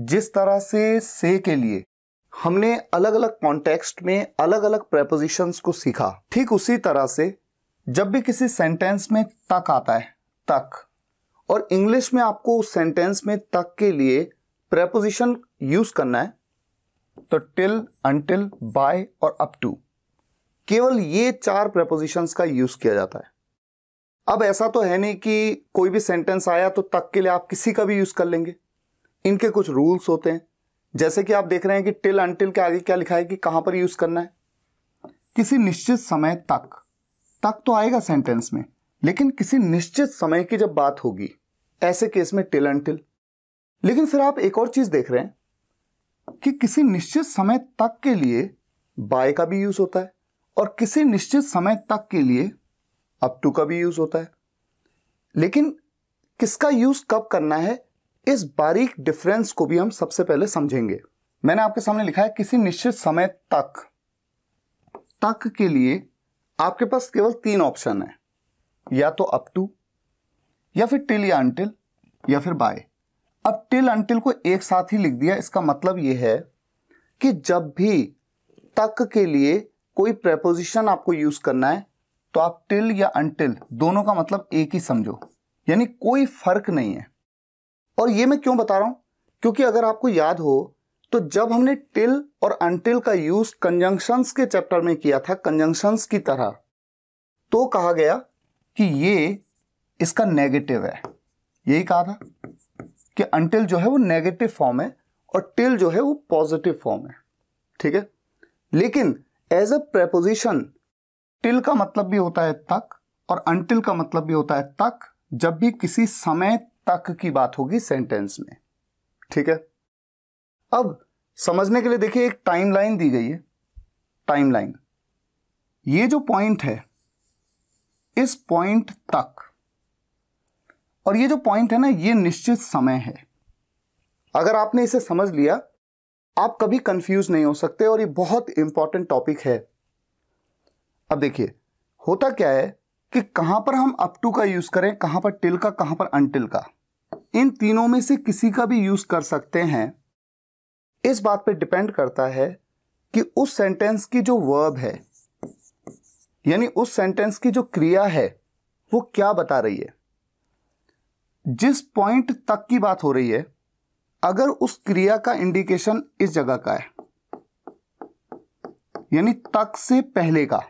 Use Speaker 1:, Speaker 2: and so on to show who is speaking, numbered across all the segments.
Speaker 1: जिस तरह से से के लिए हमने अलग अलग कॉन्टेक्स्ट में अलग अलग प्रेपोजिशंस को सीखा ठीक उसी तरह से जब भी किसी सेंटेंस में तक आता है तक और इंग्लिश में आपको उस सेंटेंस में तक के लिए प्रेपोजिशन यूज करना है तो टिल अनटिल बाय और अप टू केवल ये चार प्रेपोजिशंस का यूज किया जाता है अब ऐसा तो है नहीं कि कोई भी सेंटेंस आया तो तक के लिए आप किसी का भी यूज कर लेंगे इनके कुछ रूल्स होते हैं जैसे कि आप देख रहे हैं कि टिल अनटिल के आगे क्या लिखा है कि कहां पर यूज़ करना है किसी निश्चित समय तक तक तो आएगा सेंटेंस में लेकिन किसी निश्चित समय की जब बात होगी ऐसे केस में टिल अनटिल लेकिन फिर आप एक और चीज़ देख रहे हैं कि किसी निश्चित समय तक के लिए बाय का भी यूज़ होता है और किसी निश्चित समय तक के लिए अप टू का भी यूज़ होता है लेकिन किसका यूज़ कब करना है इस बारीक डिफरेंस को भी हम सबसे पहले समझेंगे मैंने आपके सामने लिखा है किसी निश्चित समय तक तक के लिए आपके पास केवल तीन ऑप्शन है या तो अप टू या फिर टिल या अंटिल या फिर बाय अब टिल अंटिल को एक साथ ही लिख दिया इसका मतलब यह है कि जब भी तक के लिए कोई प्रेपोजिशन आपको यूज करना है तो आप टिल या अंटिल दोनों का मतलब एक ही समझो यानी कोई फर्क नहीं है और ये मैं क्यों बता रहा हूं क्योंकि अगर आपको याद हो तो जब हमने टिल और अनटिल का यूज कंजंक्शंस के चैप्टर में किया था कंजंक्शंस की तरह तो कहा गया कि ये इसका नेगेटिव है यही कहा था कि अनटिल जो है वो नेगेटिव फॉर्म है और टिल जो है वो पॉजिटिव फॉर्म है ठीक है लेकिन एज अ प्रेपोजिशन टिल का मतलब भी होता है तक और अनटिल का मतलब भी होता है तक जब भी किसी समय तक की बात होगी सेंटेंस में ठीक है अब समझने के लिए देखिए एक टाइमलाइन दी गई है टाइमलाइन ये जो पॉइंट है इस पॉइंट तक और ये जो पॉइंट है ना ये निश्चित समय है अगर आपने इसे समझ लिया आप कभी कंफ्यूज नहीं हो सकते और ये बहुत इंपॉर्टेंट टॉपिक है अब देखिए होता क्या है कि कहां पर हम अप टू का यूज करें कहां पर टिल का कहां पर अनटिल का इन तीनों में से किसी का भी यूज़ कर सकते हैं इस बात पे डिपेंड करता है कि उस सेंटेंस की जो वर्ब है यानी उस सेंटेंस की जो क्रिया है वो क्या बता रही है जिस पॉइंट तक की बात हो रही है अगर उस क्रिया का इंडिकेशन इस जगह का है यानी तक से पहले का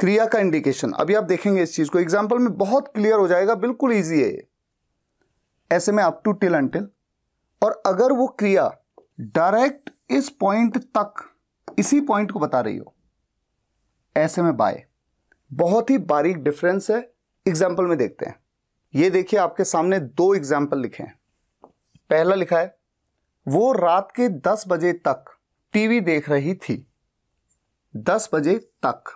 Speaker 1: क्रिया का इंडिकेशन अभी आप देखेंगे इस चीज को एग्जाम्पल में बहुत क्लियर हो जाएगा बिल्कुल ईजी है ये ऐसे में अप टू टिल अंटिल और अगर वो क्रिया डायरेक्ट इस पॉइंट तक इसी पॉइंट को बता रही हो ऐसे में बाय बहुत ही बारीक डिफरेंस है एग्जाम्पल में देखते हैं ये देखिए आपके सामने दो एग्जाम्पल लिखे हैं पहला लिखा है वो रात के 10 बजे तक टीवी देख रही थी 10 बजे तक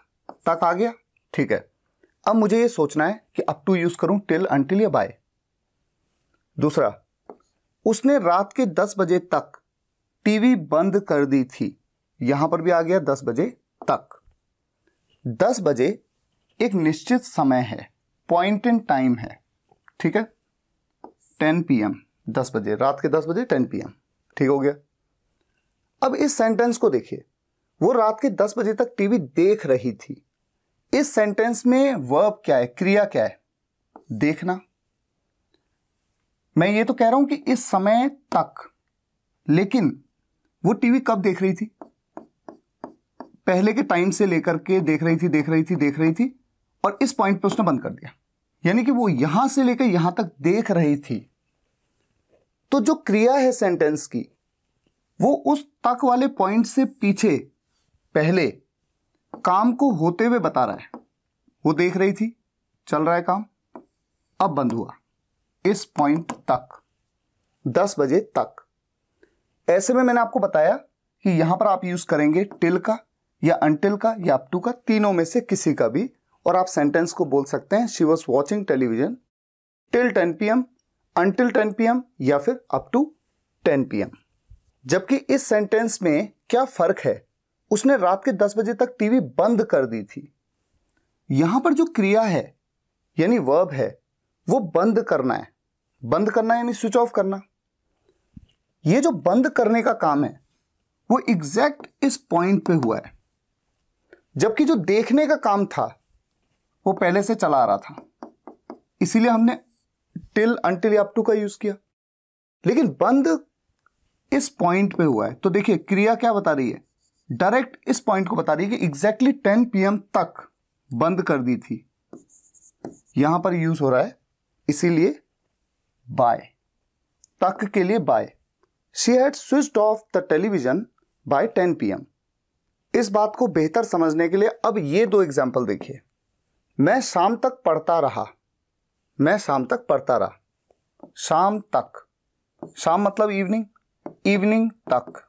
Speaker 1: तक आ गया ठीक है अब मुझे ये सोचना है कि अप टू यूज करूं टिल अंटिल या बाय दूसरा उसने रात के दस बजे तक टीवी बंद कर दी थी यहां पर भी आ गया दस बजे तक दस बजे एक निश्चित समय है पॉइंट इन टाइम है ठीक है टेन पी एम दस बजे रात के दस बजे टेन पी एम ठीक हो गया अब इस सेंटेंस को देखिए वो रात के दस बजे तक टीवी देख रही थी इस सेंटेंस में वर्ब क्या है क्रिया क्या है देखना मैं ये तो कह रहा हूं कि इस समय तक लेकिन वो टीवी कब देख रही थी पहले के टाइम से लेकर के देख रही थी देख रही थी देख रही थी और इस पॉइंट पे उसने बंद कर दिया यानी कि वो यहां से लेकर यहां तक देख रही थी तो जो क्रिया है सेंटेंस की वो उस तक वाले पॉइंट से पीछे पहले काम को होते हुए बता रहा है वो देख रही थी चल रहा है काम अब बंद हुआ इस पॉइंट तक दस बजे तक ऐसे में मैंने आपको बताया कि यहां पर आप यूज करेंगे टिल का या अनटिल का या अप टू का तीनों में से किसी का भी और आप सेंटेंस को बोल सकते हैं she was watching television till 10 PM until 10 PM या फिर अप टू 10 पीएम जबकि इस सेंटेंस में क्या फर्क है उसने रात के 10 बजे तक टीवी बंद कर दी थी यहां पर जो क्रिया है यानी वर्ब है वो बंद करना है बंद करना यानी स्विच ऑफ करना ये जो बंद करने का काम है वो एग्जैक्ट इस पॉइंट पे हुआ है जबकि जो देखने का काम था वो पहले से चला आ रहा था इसीलिए हमने टिल अंटिल अप टू का यूज किया लेकिन बंद इस पॉइंट पे हुआ है तो देखिए क्रिया क्या बता रही है डायरेक्ट इस पॉइंट को बता रही है कि एग्जैक्टली टेन पीएम तक बंद कर दी थी यहां पर यूज हो रहा है इसीलिए बाय तक के लिए by she had switch off the television by ten P इस बात को बेहतर समझने के लिए अब ये दो एग्जाम्पल देखिए मैं शाम तक पढ़ता रहा मैं शाम तक पढ़ता रहा शाम तक शाम मतलब इवनिंग इवनिंग तक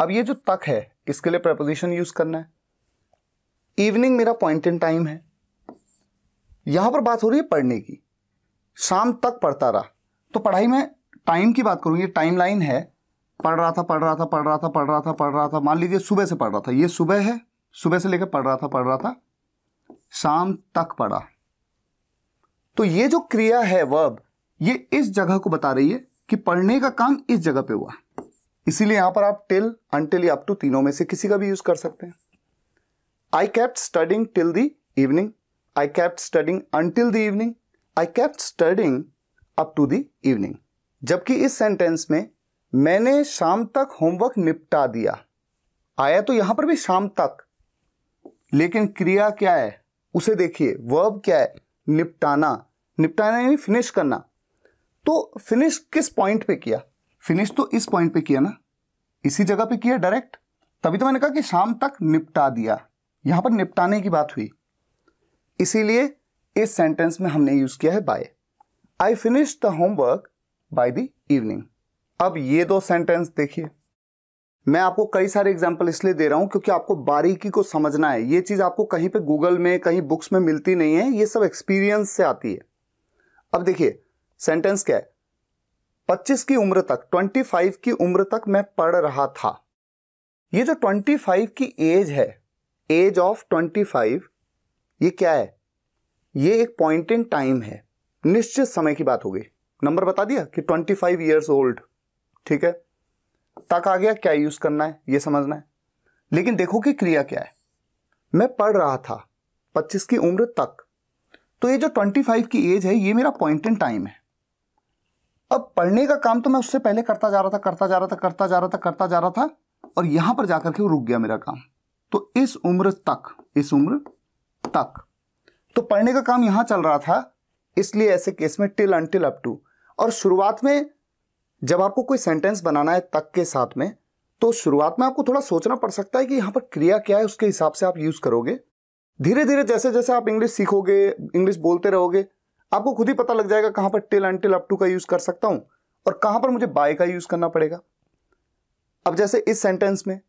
Speaker 1: अब ये जो तक है इसके लिए प्रपोजिशन यूज करना है इवनिंग मेरा पॉइंट इन टाइम है यहां पर बात हो रही है पढ़ने की शाम तक पढ़ता रहा तो पढ़ाई में टाइम की बात करूँ ये टाइम लाइन है पढ़ रहा था पढ़ रहा था पढ़ रहा था पढ़ रहा था पढ़ रहा था मान लीजिए सुबह से पढ़ रहा था ये सुबह है सुबह से लेकर पढ़ रहा था पढ़ रहा था शाम तक पढ़ा तो ये जो क्रिया है वर्ब ये इस जगह को बता रही है कि पढ़ने का काम इस जगह पे हुआ इसीलिए यहां पर आप टिल अनटिल अप टू तीनों में से किसी का भी यूज कर सकते हैं I kept studying till the evening I kept studying until the evening I kept studying up to the evening जबकि इस सेंटेंस में मैंने शाम तक होमवर्क निपटा दिया आया तो यहां पर भी शाम तक लेकिन क्रिया क्या है उसे देखिए वर्ब क्या है निपटाना निपटाना यानी फिनिश करना तो फिनिश किस पॉइंट पे किया फिनिश तो इस पॉइंट पे किया ना इसी जगह पे किया डायरेक्ट तभी तो मैंने कहा कि शाम तक निपटा दिया यहां पर निपटाने की बात हुई इसीलिए इस सेंटेंस में हमने यूज किया है by I finish the homework by the evening अब ये दो सेंटेंस देखिए मैं आपको कई सारे एग्जाम्पल इसलिए दे रहा हूं क्योंकि आपको बारीकी को समझना है ये चीज़ आपको कहीं पे गूगल में कहीं बुक्स में मिलती नहीं है ये सब एक्सपीरियंस से आती है अब देखिए सेंटेंस क्या है 25 की उम्र तक 25 की उम्र तक मैं पढ़ रहा था ये जो 25 की एज है एज ऑफ 25 ये क्या है ये एक पॉइंट इन टाइम है निश्चित समय की बात हो गई नंबर बता दिया कि ट्वेंटी फाइव ईयर्स ओल्ड ठीक है तक आ गया क्या यूज करना है ये समझना है लेकिन देखो कि क्रिया क्या है मैं पढ़ रहा था पच्चीस की उम्र तक तो ये जो ट्वेंटी फाइव की एज है ये मेरा पॉइंट इन टाइम है अब पढ़ने का काम तो मैं उससे पहले करता जा रहा था करता जा रहा था करता जा रहा था करता जा रहा था और यहां पर जाकर के वो रुक गया मेरा काम तो इस उम्र तक इस उम्र तक तो पढ़ने का काम यहां चल रहा था इसलिए ऐसे केस में टिल अनटिल अप टू और शुरुआत में जब आपको कोई सेंटेंस बनाना है तक के साथ में तो शुरुआत में आपको थोड़ा सोचना पड़ सकता है कि यहां पर क्रिया क्या है उसके हिसाब से आप यूज करोगे धीरे धीरे जैसे जैसे आप इंग्लिश सीखोगे इंग्लिश बोलते रहोगे आपको खुद ही पता लग जाएगा कहां पर टिल अनटिल अप टू का यूज कर सकता हूं और कहां पर मुझे बाय का यूज करना पड़ेगा अब जैसे इस सेंटेंस में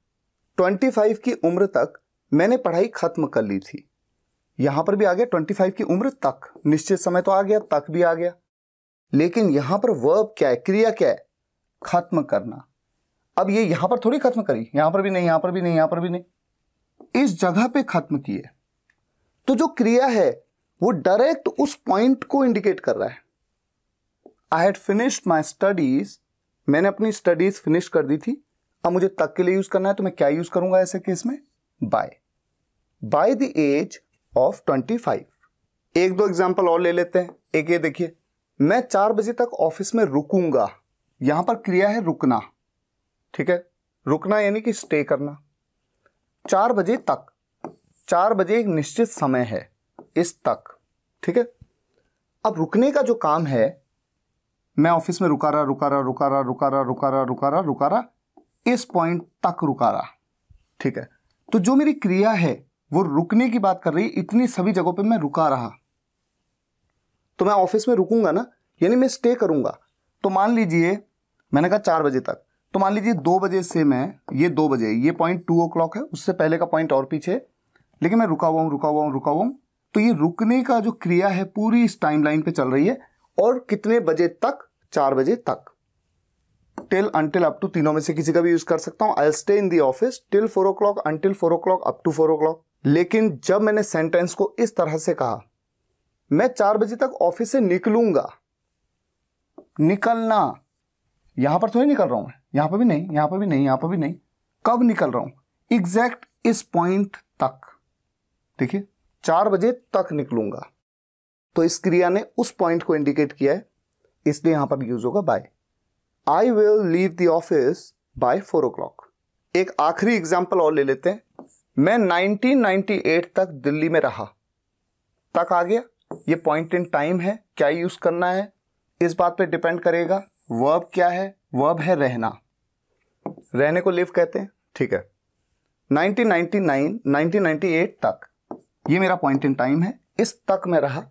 Speaker 1: 25 की उम्र तक मैंने पढ़ाई खत्म कर ली थी यहां पर भी आ गया 25 की उम्र तक निश्चित समय तो आ गया तक भी आ गया लेकिन यहां पर वर्ब क्या है क्रिया क्या है खत्म करना अब ये यहां पर थोड़ी खत्म करी यहां पर भी नहीं यहां पर भी नहीं यहां पर भी नहीं इस जगह पे खत्म किए तो जो क्रिया है वो डायरेक्ट उस पॉइंट को इंडिकेट कर रहा है I had finished my studies मैंने अपनी स्टडीज फिनिश कर दी थी अब मुझे तक के लिए यूज करना है तो मैं क्या यूज करूंगा ऐसे केस में by by the age of twenty five एक दो एग्जाम्पल और ले लेते हैं एक ये देखिए मैं चार बजे तक ऑफिस में रुकूंगा यहां पर क्रिया है रुकना ठीक है रुकना यानी कि स्टे करना चार बजे तक चार बजे एक निश्चित समय है इस तक ठीक है अब रुकने का जो काम है मैं ऑफिस में रुका रहा रुका रहा रुका रहा रुका रहा रुका रहा रुका रहा रुका रहा इस पॉइंट तक रुका रहा ठीक है तो जो मेरी क्रिया है वो रुकने की बात कर रही है इतनी सभी जगहों पे मैं रुका रहा तो मैं ऑफिस में रुकूंगा ना यानी मैं स्टे करूंगा तो मान लीजिए मैंने कहा चार बजे तक तो मान लीजिए दो बजे से मैं ये दो बजे ये पॉइंट टू ओ क्लॉक है उससे पहले का पॉइंट और पीछे लेकिन मैं रुका हुआ हूँ रुका हुआ हूँ रुका हुआ तो ये रुकने का जो क्रिया है पूरी इस टाइम लाइन पे चल रही है और कितने बजे तक चार बजे तक टिल अंटिल अप टू तीनों में से किसी का भी यूज कर सकता हूँ I stay in the office till four o'clock until four o'clock up to four o'clock लेकिन जब मैंने सेंटेंस को इस तरह से कहा मैं चार बजे तक ऑफिस से निकलूंगा निकलना यहां पर थोड़ी तो निकल रहा हूं यहां पर भी नहीं यहां पर भी नहीं यहां पर भी नहीं कब निकल रहा हूं एग्जैक्ट इस पॉइंट तक देखिए चार बजे तक निकलूंगा तो इस क्रिया ने उस पॉइंट को इंडिकेट किया है इसलिए यहां पर यूज होगा by I will leave the office by four o'clock एक आखिरी एग्जाम्पल और ले लेते हैं मैं 1998 तक दिल्ली में रहा तक आ गया ये पॉइंट इन टाइम है क्या यूज़ करना है इस बात पे डिपेंड करेगा वर्ब क्या है वर्ब है रहना रहने को लिव कहते हैं ठीक है 1999, 1998 तक ये मेरा पॉइंट इन टाइम है इस तक में रहा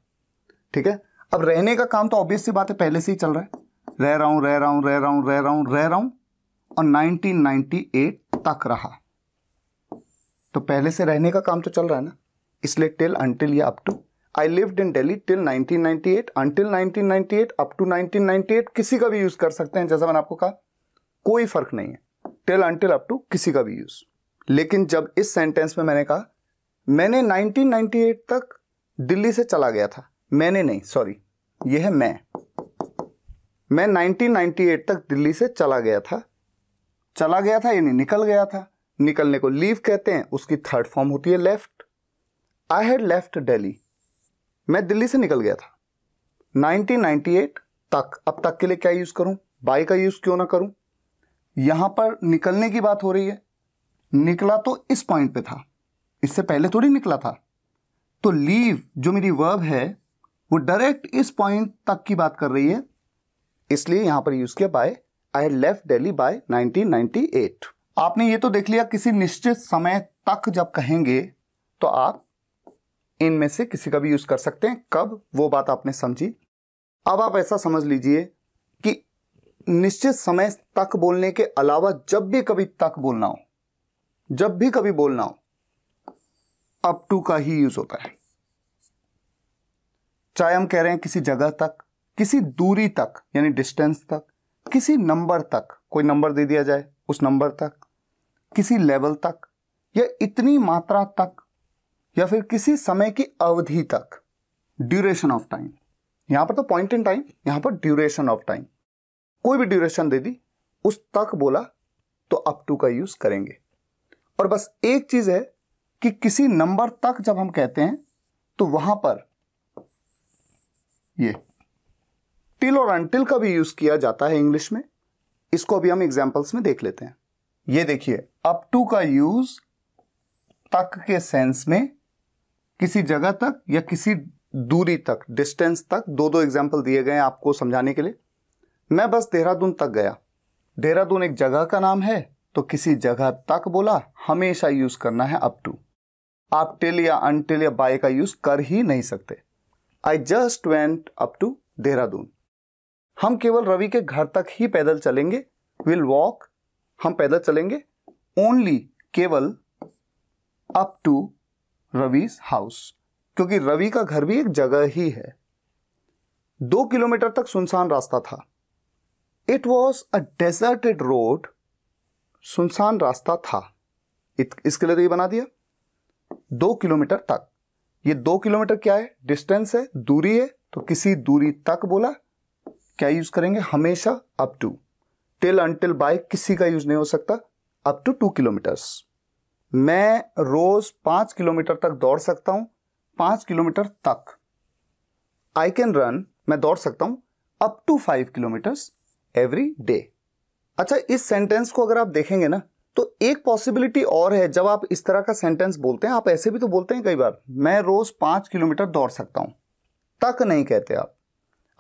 Speaker 1: ठीक है अब रहने का काम तो सी बात है पहले से ही चल रहा है रह रहा हूं रह रहा हूं रह रहा हूं रह रहा हूं रह रहा हूं और 1998 तक रहा तो पहले से रहने का काम तो चल रहा है ना इसलिए टिल अनटिल या up to I lived in Delhi till 1998 ninety until 1998 up to 1998 किसी का भी यूज़ कर सकते हैं जैसा मैंने आपको कहा कोई फ़र्क नहीं है टिल अनटिल अप टू किसी का भी यूज़ लेकिन जब इस सेंटेंस में मैंने कहा मैंने 1998 तक दिल्ली से चला गया था मैंने नहीं सॉरी यह है मैं मैं 1998 तक दिल्ली से चला गया था चला गया था यानी निकल गया था निकलने को लीव कहते हैं उसकी थर्ड फॉर्म होती है left I had left Delhi मैं दिल्ली से निकल गया था 1998 तक अब तक के लिए क्या यूज़ करूं बाई का यूज़ क्यों ना करूं यहां पर निकलने की बात हो रही है निकला तो इस पॉइंट पे था इससे पहले थोड़ी निकला था तो लीव जो मेरी वर्ब है वो डायरेक्ट इस पॉइंट तक की बात कर रही है इसलिए यहां पर यूज़ किया by I had left Delhi by 1998 आपने ये तो देख लिया किसी निश्चित समय तक जब कहेंगे तो आप इनमें से किसी का भी यूज कर सकते हैं कब वो बात आपने समझी अब आप ऐसा समझ लीजिए कि निश्चित समय तक बोलने के अलावा जब भी कभी तक बोलना हो जब भी कभी बोलना हो अप टू का ही यूज होता है चाहे हम कह रहे हैं किसी जगह तक किसी दूरी तक यानी डिस्टेंस तक किसी नंबर तक कोई नंबर दे दिया जाए उस नंबर तक किसी लेवल तक या इतनी मात्रा तक या फिर किसी समय की अवधि तक ड्यूरेशन ऑफ टाइम यहां पर तो पॉइंट इन टाइम यहां पर ड्यूरेशन ऑफ टाइम कोई भी ड्यूरेशन दे दी उस तक बोला तो अप टू का यूज करेंगे और बस एक चीज है कि किसी नंबर तक जब हम कहते हैं तो वहां पर ये टिल और अनटिल का भी यूज किया जाता है इंग्लिश में इसको अभी हम एग्जाम्पल्स में देख लेते हैं ये देखिए अप टू का यूज तक के सेंस में किसी जगह तक या किसी दूरी तक डिस्टेंस तक दो दो एग्जाम्पल दिए गए आपको समझाने के लिए मैं बस देहरादून तक गया देहरादून एक जगह का नाम है तो किसी जगह तक बोला हमेशा यूज करना है अप टू आप टिल या अनटिल या बाय का यूज कर ही नहीं सकते I just went up to Dehradun हम केवल रवि के घर तक ही पैदल चलेंगे विल वॉक हम पैदल चलेंगे ओनली केवल अप टू रवीज हाउस क्योंकि रवि का घर भी एक जगह ही है दो किलोमीटर तक सुनसान रास्ता था it was a deserted road सुनसान रास्ता था इत, इसके लिए तो ये बना दिया दो किलोमीटर तक ये दो किलोमीटर क्या है डिस्टेंस है दूरी है तो किसी दूरी तक बोला क्या यूज करेंगे हमेशा up to till until by किसी का यूज नहीं हो सकता अप टू टू किलोमीटर्स मैं रोज पांच किलोमीटर तक दौड़ सकता हूं पांच किलोमीटर तक आई कैन रन मैं दौड़ सकता हूं up to five kilometres every day अच्छा इस सेंटेंस को अगर आप देखेंगे ना तो एक पॉसिबिलिटी और है जब आप इस तरह का सेंटेंस बोलते हैं आप ऐसे भी तो बोलते हैं कई बार मैं रोज पांच किलोमीटर दौड़ सकता हूं तक नहीं कहते आप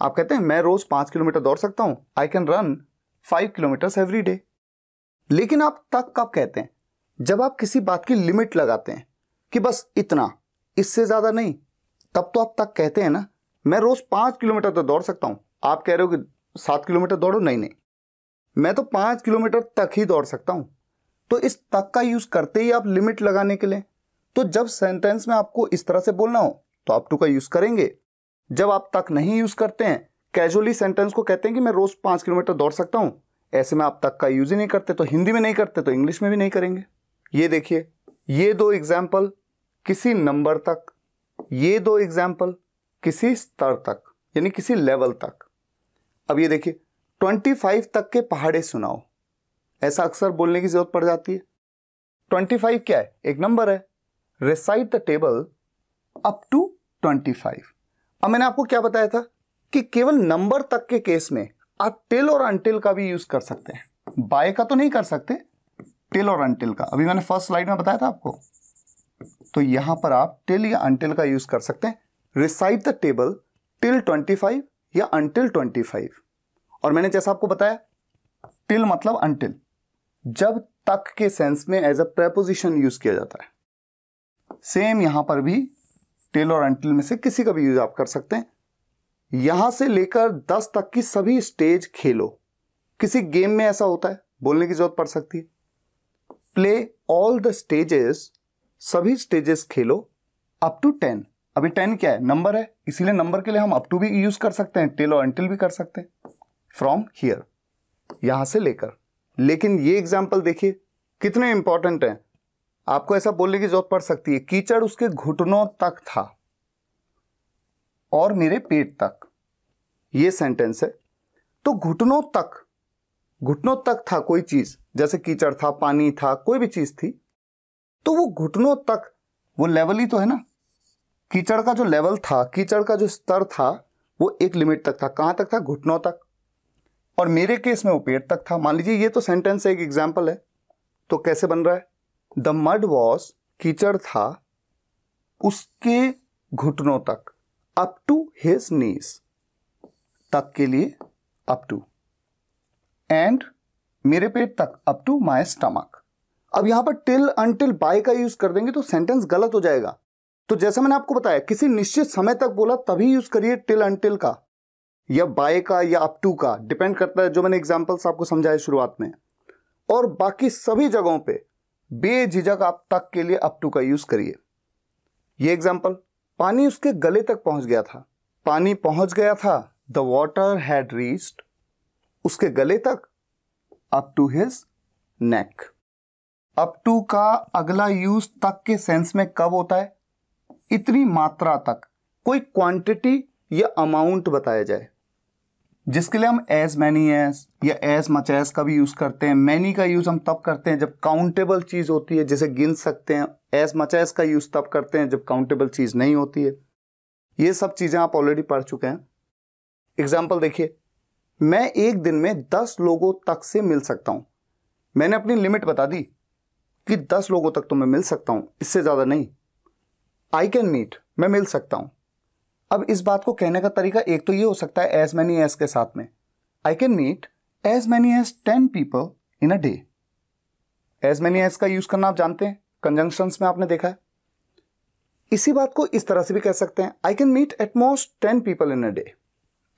Speaker 1: आप कहते हैं मैं रोज पांच किलोमीटर दौड़ सकता हूं I can run five kilometre every day लेकिन आप तक कब कहते हैं जब आप किसी बात की लिमिट लगाते हैं कि बस इतना इससे ज़्यादा नहीं तब तो आप तक कहते हैं ना मैं रोज़ पांच किलोमीटर तो दौड़ सकता हूं आप कह रहे हो कि सात किलोमीटर दौड़ो नहीं नहीं मैं तो पांच किलोमीटर तक ही दौड़ सकता हूं तो इस तक का यूज़ करते ही आप लिमिट लगाने के लिए तो जब सेंटेंस में आपको इस तरह से बोलना हो तो आप टू का यूज़ करेंगे जब आप तक नहीं यूज़ करते हैं कैजुअली सेंटेंस को कहते हैं कि मैं रोज़ पांच किलोमीटर दौड़ सकता हूं ऐसे में आप तक का यूज ही नहीं करते तो हिंदी में नहीं करते तो इंग्लिश में भी नहीं करेंगे ये देखिए ये दो एग्जाम्पल किसी नंबर तक ये दो एग्जाम्पल किसी स्तर तक यानी किसी लेवल तक अब ये देखिए ट्वेंटी फाइव तक के पहाड़े सुनाओ ऐसा अक्सर बोलने की जरूरत पड़ जाती है ट्वेंटी फाइव क्या है एक नंबर है recite the table up to twenty five अब मैंने आपको क्या बताया था कि केवल नंबर तक के केस में आप टिल और अनटिल का भी यूज कर सकते हैं बाय का तो नहीं कर सकते टिल और अनटिल का अभी मैंने फर्स्ट स्लाइड में बताया था आपको तो यहां पर आप टिल या अनटिल का यूज कर सकते हैं रिसाइड द टेबल टिल 25 या अनटिल 25 और मैंने जैसा आपको बताया टिल मतलब अनटिल जब तक के सेंस में एज अ प्रेपोजिशन यूज किया जाता है सेम यहां पर भी टिल और अनटिल में से किसी का भी यूज आप कर सकते हैं यहां से लेकर दस तक की सभी स्टेज खेलो किसी गेम में ऐसा होता है बोलने की जरूरत पड़ सकती है प्ले ऑल द स्टेजेस सभी स्टेजेस खेलो अप टू टेन अभी टेन क्या है नंबर है इसीलिए नंबर के लिए हम अप टू भी यूज कर सकते हैं टिल और एंटिल भी कर सकते हैं फ्रॉम हियर यहां से लेकर लेकिन ये एग्जाम्पल देखिए कितने इंपॉर्टेंट हैं आपको ऐसा बोलने की जरूरत पड़ सकती है कीचड़ उसके घुटनों तक था और मेरे पेट तक ये सेंटेंस है तो घुटनों तक घुटनों तक था कोई चीज़ जैसे कीचड़ था पानी था कोई भी चीज़ थी तो वो घुटनों तक वो लेवल ही तो है ना कीचड़ का जो लेवल था कीचड़ का जो स्तर था वो एक लिमिट तक था कहां तक था घुटनों तक और मेरे केस में वो पेट तक था मान लीजिए ये तो सेंटेंस है एक एग्जाम्पल है तो कैसे बन रहा है द मड वॉस कीचड़ था उसके घुटनों तक अप टू हिज नीस तक के लिए अप टू एंड मेरे पेट तक अप टू माय स्टमक अब यहां पर टिल अनटिल बाय का यूज कर देंगे तो सेंटेंस गलत हो जाएगा तो जैसा मैंने आपको बताया किसी निश्चित समय तक बोला तभी यूज करिए टिल अनटिल का या बाय का या अप टू का डिपेंड करता है जो मैंने एग्जाम्पल्स आपको समझाए शुरुआत में और बाकी सभी जगहों पे बेझिझक आप तक के लिए अप टू का यूज करिए ये एग्जाम्पल पानी उसके गले तक पहुंच गया था पानी पहुंच गया था द वॉटर हैड रीच्ड उसके गले तक up to his neck up to का अगला यूज तक के सेंस में कब होता है इतनी मात्रा तक कोई क्वांटिटी या अमाउंट बताया जाए जिसके लिए हम एज मैनी एज या एज मच एज का भी यूज़ करते हैं मैनी का यूज़ हम तब करते हैं जब काउंटेबल चीज़ होती है जिसे गिन सकते हैं एज मच एज का यूज़ तब करते हैं जब काउंटेबल चीज़ नहीं होती है ये सब चीज़ें आप ऑलरेडी पढ़ चुके हैं एग्जाम्पल देखिए मैं एक दिन में दस लोगों तक से मिल सकता हूं मैंने अपनी लिमिट बता दी कि दस लोगों तक तो मैं मिल सकता हूं इससे ज़्यादा नहीं आई कैन मीट मैं मिल सकता हूं अब इस बात को कहने का तरीका एक तो ये हो सकता है एज मैनी एज के साथ में I can meet as many as ten people in a day as many as का यूज करना आप जानते हैं कंजंक्शन में आपने देखा है इसी बात को इस तरह से भी कह सकते हैं I can meet at most ten people in a day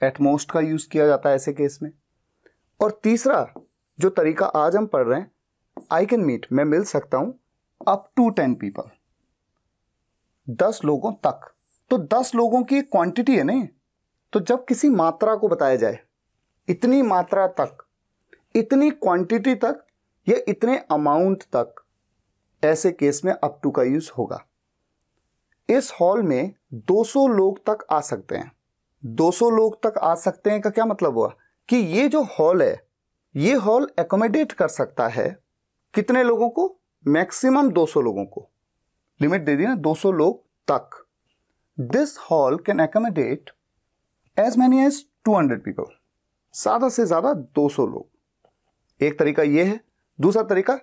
Speaker 1: at most का यूज किया जाता है ऐसे केस में और तीसरा जो तरीका आज हम पढ़ रहे हैं आई कैन मीट मैं मिल सकता हूं अप टू टेन पीपल दस लोगों तक तो दस लोगों की क्वांटिटी है ना तो जब किसी मात्रा को बताया जाए इतनी मात्रा तक इतनी क्वांटिटी तक या इतने अमाउंट तक ऐसे केस में अप टू का यूज होगा इस हॉल में 200 लोग तक आ सकते हैं 200 लोग तक आ सकते हैं का क्या मतलब हुआ कि ये जो हॉल है ये हॉल एकोमोडेट कर सकता है कितने लोगों को मैक्सिमम 200 लोगों को लिमिट दे दी ना 200 लोग तक this hall can accommodate as many as 200 people ज़्यादा से ज़्यादा 200 लोग एक तरीका यह है दूसरा तरीका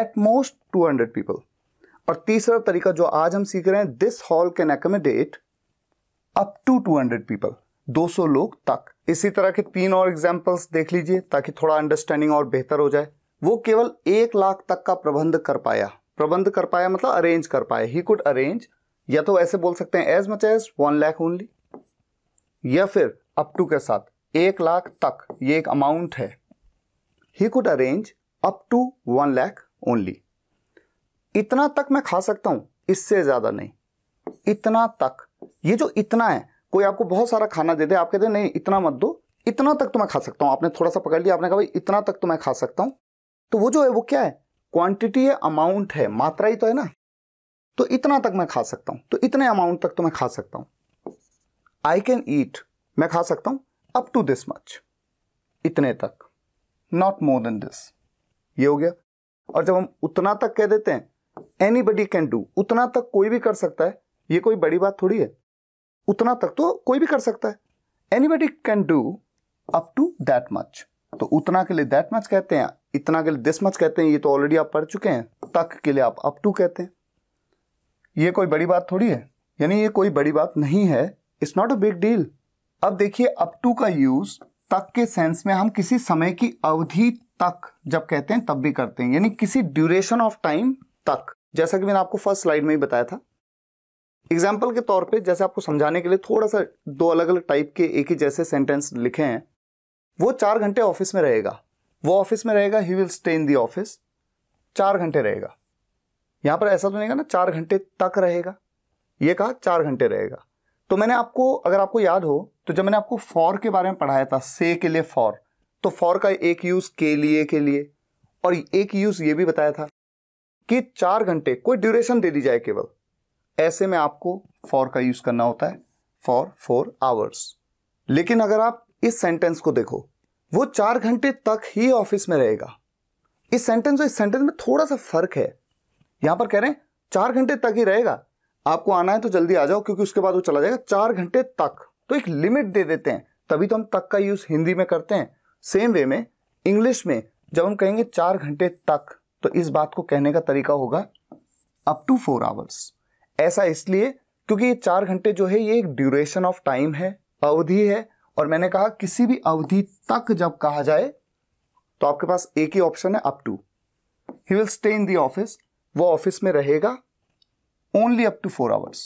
Speaker 1: एटमोस्ट 200 पीपल और तीसरा तरीका जो आज हम सीख रहे हैं this hall can accommodate up to 200 people 200 लोग तक इसी तरह के तीन और एग्जाम्पल्स देख लीजिए ताकि थोड़ा अंडरस्टैंडिंग और बेहतर हो जाए वो केवल एक लाख तक का प्रबंध कर पाया प्रबंध कर पाया मतलब अरेंज कर पाया ही कुड अरेंज या तो ऐसे बोल सकते हैं as much as one lakh only या फिर अप टू के साथ एक लाख तक ये एक अमाउंट है he could arrange up to one lakh only इतना तक मैं खा सकता हूं इससे ज़्यादा नहीं इतना तक ये जो इतना है कोई आपको बहुत सारा खाना दे दे आप कहते नहीं इतना मत दो इतना तक तो मैं खा सकता हूं आपने थोड़ा सा पकड़ लिया आपने कहा भाई इतना तक तो मैं खा सकता हूं तो वो जो है वो क्या है क्वांटिटी है अमाउंट है मात्रा ही तो है ना तो इतना तक मैं खा सकता हूं तो इतने अमाउंट तक तो मैं खा सकता हूं आई कैन ईट मैं खा सकता हूं अप टू दिस मच इतने तक नॉट मोर देन दिस ये हो गया और जब हम उतना तक कह देते हैं एनी बडी कैन डू उतना तक कोई भी कर सकता है ये कोई बड़ी बात थोड़ी है उतना तक तो कोई भी कर सकता है anybody can do up to that much तो उतना के लिए दैट मच कहते हैं इतना के लिए दिस मच कहते हैं ये तो ऑलरेडी आप पढ़ चुके हैं तक के लिए आप अप टू कहते हैं ये कोई बड़ी बात थोड़ी है यानी ये कोई बड़ी बात नहीं है it's not a big deal अब देखिए अप टू का यूज तक के सेंस में हम किसी समय की अवधि तक जब कहते हैं तब भी करते हैं यानी किसी ड्यूरेशन ऑफ टाइम तक जैसा कि मैंने आपको फर्स्ट स्लाइड में ही बताया था एग्जाम्पल के तौर पे जैसे आपको समझाने के लिए थोड़ा सा दो अलग अलग टाइप के एक ही जैसे सेंटेंस लिखे हैं वो चार घंटे ऑफिस में रहेगा वो ऑफिस में रहेगा he will stay in the office चार घंटे रहेगा यहां पर ऐसा तो नहीं ना चार घंटे तक रहेगा ये कहा चार घंटे रहेगा तो मैंने आपको अगर आपको याद हो तो जब मैंने आपको फॉर के बारे में पढ़ाया था से के लिए फॉर तो फॉर का एक यूज़ के लिए के लिए और एक यूज़ ये भी बताया था कि चार घंटे कोई ड्यूरेशन दे दी जाए केवल ऐसे में आपको फॉर का यूज़ करना होता है फॉर फोर आवर्स लेकिन अगर आप इस सेंटेंस को देखो वो चार घंटे तक ही ऑफिस में रहेगा इस सेंटेंस और इस सेंटेंस में थोड़ा सा फर्क है यहां पर कह रहे हैं चार घंटे तक ही रहेगा आपको आना है तो जल्दी आ जाओ क्योंकि उसके बाद वो चला जाएगा चार घंटे तक तो एक लिमिट दे देते हैं तभी तो हम तक का यूज हिंदी में करते हैं सेम वे में इंग्लिश में जब हम कहेंगे चार घंटे तक तो इस बात को कहने का तरीका होगा अप टू फोर आवर्स ऐसा इसलिए क्योंकि ये चार घंटे जो है ये एक ड्यूरेशन ऑफ टाइम है अवधि है और मैंने कहा किसी भी अवधि तक जब कहा जाए तो आपके पास एक ही ऑप्शन है up to he will stay in the office वो ऑफिस में रहेगा only up to four hours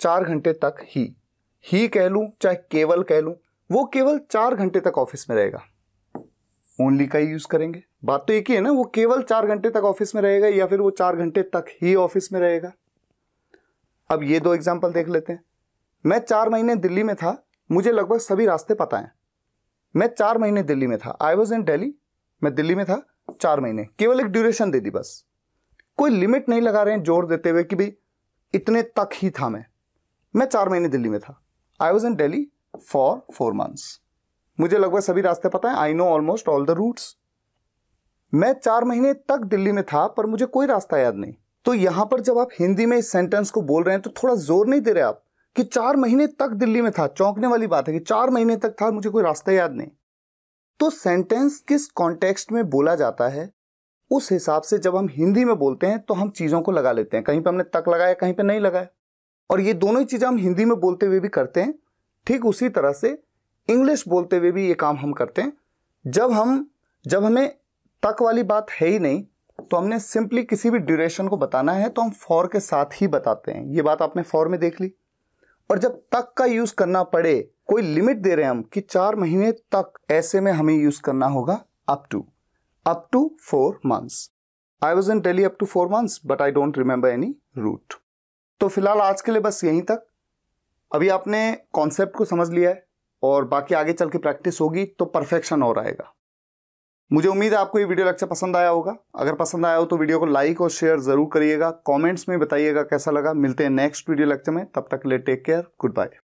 Speaker 1: चार घंटे तक ही ही कह लूँ चाहे केवल कह लूँ वो केवल चार घंटे तक ऑफिस में रहेगा ओनली का ही यूज़ करेंगे बात तो एक ही है ना वो केवल चार घंटे तक ऑफिस में रहेगा या फिर वो चार घंटे तक ही ऑफिस में रहेगा अब ये दो एग्जाम्पल देख लेते हैं मैं चार महीने दिल्ली में था मुझे लगभग सभी रास्ते पता हैं मैं चार महीने दिल्ली में था आई वॉज इन डेली मैं दिल्ली में था चार महीने केवल एक ड्यूरेशन दे दी बस कोई लिमिट नहीं लगा रहे हैं जोर देते हुए कि भाई इतने तक ही था मैं मैं चार महीने दिल्ली में था I was in Delhi for four months मुझे लगभग सभी रास्ते पता है I know almost all the routes मैं चार महीने तक दिल्ली में था पर मुझे कोई रास्ता याद नहीं तो यहां पर जब आप हिंदी में इस सेंटेंस को बोल रहे हैं तो थोड़ा जोर नहीं दे रहे आप कि चार महीने तक दिल्ली में था चौंकने वाली बात है कि चार महीने तक था मुझे कोई रास्ता याद नहीं तो सेंटेंस किस कॉन्टेक्स्ट में बोला जाता है उस हिसाब से जब हम हिंदी में बोलते हैं तो हम चीज़ों को लगा लेते हैं कहीं पर हमने तक लगाया कहीं पर नहीं लगाया और ये दोनों ही चीज़ें हम हिंदी में बोलते हुए भी करते हैं ठीक उसी तरह से इंग्लिश बोलते हुए भी ये काम हम करते हैं जब हम जब हमें तक वाली बात है ही नहीं तो हमने सिंपली किसी भी ड्यूरेशन को बताना है तो हम फॉर के साथ ही बताते हैं ये बात आपने फॉर में देख ली और जब तक का यूज़ करना पड़े कोई लिमिट दे रहे हैं हम कि चार महीने तक ऐसे में हमें यूज़ करना होगा up to up to 4 months. I was in Delhi up to 4 months but I don't remember any route. तो फिलहाल आज के लिए बस यहीं तक अभी आपने कॉन्सेप्ट को समझ लिया है और बाकी आगे चल के प्रैक्टिस होगी तो परफेक्शन और आएगा मुझे उम्मीद है आपको ये वीडियो लेक्चर पसंद आया होगा अगर पसंद आया हो तो वीडियो को लाइक और शेयर ज़रूर करिएगा कमेंट्स में बताइएगा कैसा लगा मिलते हैं नेक्स्ट वीडियो लेक्चर में तब तक ले टेक केयर गुड बाय